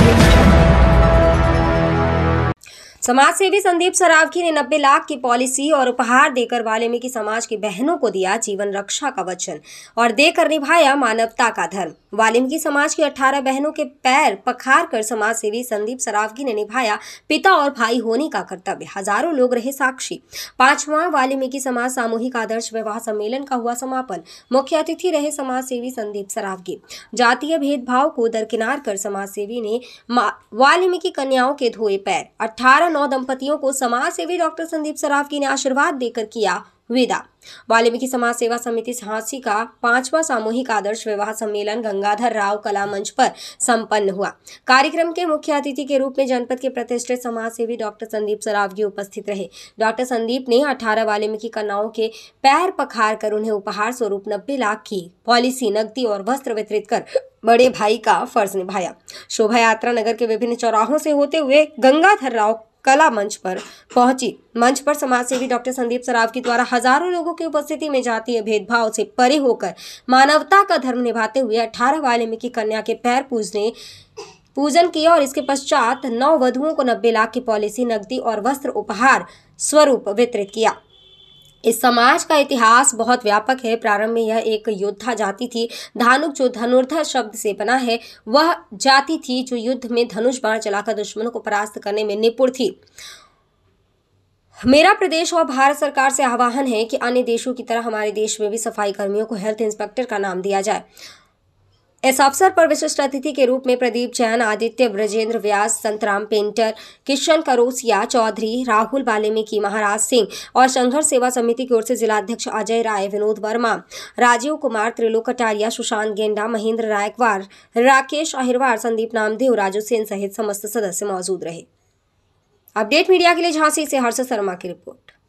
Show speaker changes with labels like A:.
A: you. समाज सेवी संदीप सरावगी ने नब्बे लाख की पॉलिसी और उपहार देकर वाल्मीकि समाज की बहनों को दिया जीवन रक्षा का वचन और देकर निभाया मानवता का धर्म वाल्मीकि समाज की 18 बहनों के पैर पखार कर समाज सेवी संदीप सरावगी ने निभाया पिता और भाई होने का कर्तव्य हजारों लोग रहे साक्षी पांचवा वाल्मीकि समाज सामूहिक आदर्श विवाह सम्मेलन का हुआ समापन मुख्य अतिथि रहे समाज सेवी संदीप सरावगी जातीय भेदभाव को दरकिनार कर समाज सेवी ने वाल्मीकि कन्याओं के धोए पैर अठारह नौ दंपतियों को समाज सेवी डॉक्टर संदीप सराफगी ने आशीर्वाद देकर किया विदा वाल्मीकि समाज सेवा समिति झांसी का पांचवा सामूहिक आदर्श विवाह सम्मेलन गंगाधर राव कला मंच पर संपन्न हुआ कार्यक्रम के मुख्य अतिथि के रूप में जनपद के प्रतिष्ठित समाज सेवी डॉक्टर संदीप सरावगी उपस्थित रहे डॉक्टर संदीप ने 18 वाल्मीकि कन्याओं के पैर पखार कर उन्हें उपहार स्वरूप नब्बे लाख की पॉलिसी नकदी और वस्त्र वितरित कर बड़े भाई का फर्ज निभाया शोभा यात्रा नगर के विभिन्न चौराहों से होते हुए गंगाधर राव कला मंच पर पहुंची मंच पर समाज सेवी डॉक्टर संदीप सराफ की द्वारा हजारों लोगों की उपस्थिति में जातीय भेदभाव से परे होकर मानवता का धर्म निभाते हुए अठारह वाल्मीकि कन्या के पैर पूजने पूजन किया और इसके पश्चात नौ वधुओं को नब्बे लाख की पॉलिसी नकदी और वस्त्र उपहार स्वरूप वितरित किया इस समाज का इतिहास बहुत व्यापक है प्रारंभ में यह एक योद्धा जाति थी धानुक जो धनुर्धर शब्द से बना है वह जाति थी जो युद्ध में धनुष बाण चलाकर दुश्मनों को परास्त करने में निपुण थी मेरा प्रदेश और भारत सरकार से आह्वान है कि अन्य देशों की तरह हमारे देश में भी सफाई कर्मियों को हेल्थ इंस्पेक्टर का नाम दिया जाए इस अवसर पर विशिष्ट अतिथि के रूप में प्रदीप जैन आदित्य ब्रजेंद्र व्यास संतराम पेंटर किशन करोसिया चौधरी राहुल बालेमिकी महाराज सिंह और संघर्ष सेवा समिति की ओर से जिलाध्यक्ष अजय राय विनोद वर्मा राजीव कुमार त्रिलोक कटारिया सुशांत गेंडा महेंद्र रायकवार राकेश अहिरवार संदीप नामदेव राजू सेन सहित समस्त सदस्य मौजूद रहे अपडेट मीडिया के लिए झांसी से हर्ष शर्मा की रिपोर्ट